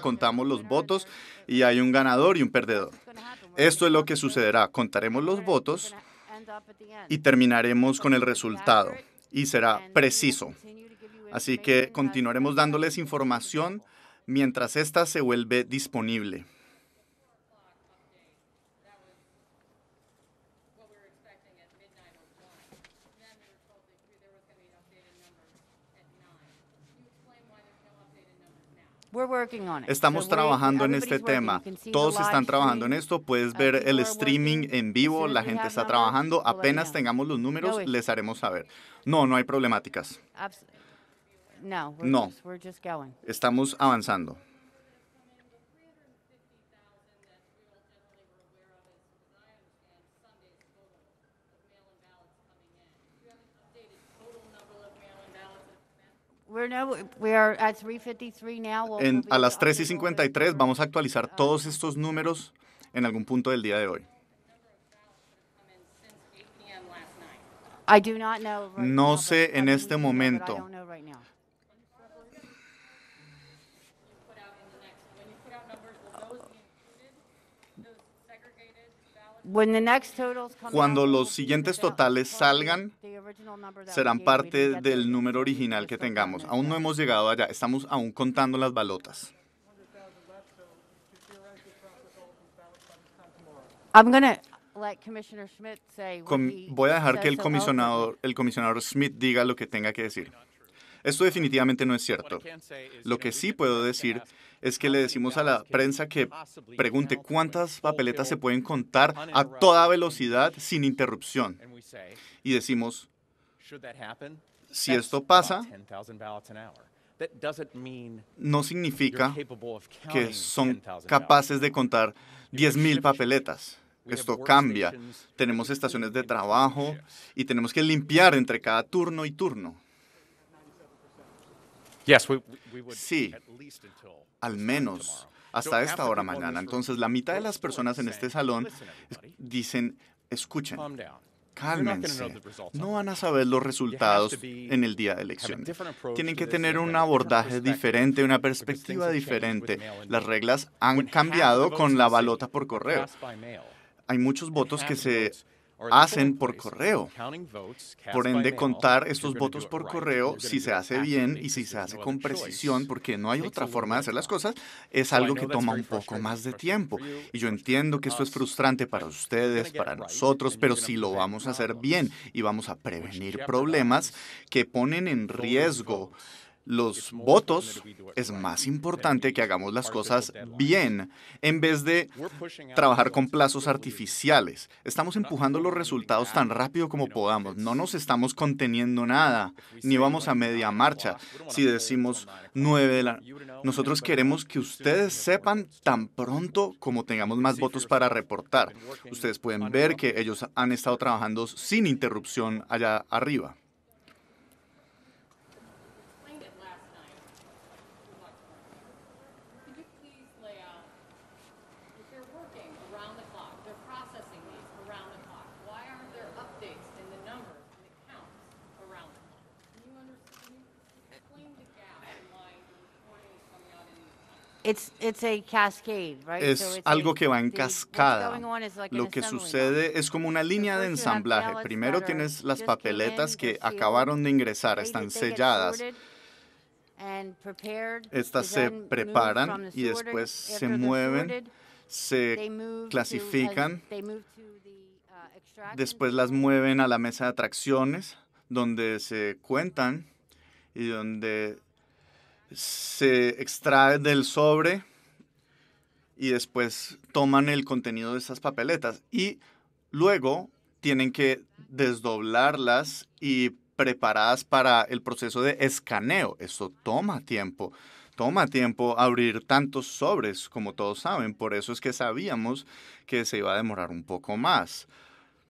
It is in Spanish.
contamos los votos y hay un ganador y un perdedor. Esto es lo que sucederá. Contaremos los votos y terminaremos con el resultado y será preciso. Así que continuaremos dándoles información mientras ésta se vuelve disponible. Estamos trabajando en este tema. Todos están trabajando en esto. Puedes uh, ver el streaming en vivo. La gente está trabajando. Apenas tengamos los números, les haremos saber. No, no hay problemáticas. No, estamos avanzando. a las 3 y 53 vamos a actualizar oh. todos estos números en algún punto del día de hoy. No sé en este momento. Cuando los siguientes totales salgan, serán parte del número original que tengamos. Aún no hemos llegado allá, estamos aún contando las balotas. voy a dejar que el comisionado, el comisionado Smith diga lo que tenga que decir. Esto definitivamente no es cierto. Lo que sí puedo decir es que le decimos a la prensa que pregunte cuántas papeletas se pueden contar a toda velocidad sin interrupción. Y decimos, si esto pasa, no significa que son capaces de contar 10.000 papeletas. Esto cambia. Tenemos estaciones de trabajo y tenemos que limpiar entre cada turno y turno. Sí, al menos hasta esta hora mañana. Entonces, la mitad de las personas en este salón dicen, escuchen, cálmense, no van a saber los resultados en el día de elecciones. Tienen que tener un abordaje diferente, una perspectiva diferente. Las reglas han cambiado con la balota por correo. Hay muchos votos que se hacen por correo. Por ende, contar estos votos por correo, si se hace bien y si se hace con precisión, porque no hay otra forma de hacer las cosas, es algo que toma un poco más de tiempo. Y yo entiendo que esto es frustrante para ustedes, para nosotros, pero si lo vamos a hacer bien y vamos a prevenir problemas que ponen en riesgo los votos, es más importante que hagamos las cosas bien en vez de trabajar con plazos artificiales. Estamos empujando los resultados tan rápido como podamos. No nos estamos conteniendo nada, ni vamos a media marcha. Si decimos nueve, de la... Nosotros queremos que ustedes sepan tan pronto como tengamos más votos para reportar. Ustedes pueden ver que ellos han estado trabajando sin interrupción allá arriba. Es algo que va en cascada. Lo que sucede es como una línea de ensamblaje. Primero tienes las papeletas que acabaron de ingresar, están selladas. Estas se preparan y después se mueven, se clasifican, uh, después las mueven a la mesa de atracciones, donde se cuentan y donde se extrae del sobre y después toman el contenido de esas papeletas y luego tienen que desdoblarlas y preparadas para el proceso de escaneo. Eso toma tiempo. Toma tiempo abrir tantos sobres, como todos saben. Por eso es que sabíamos que se iba a demorar un poco más.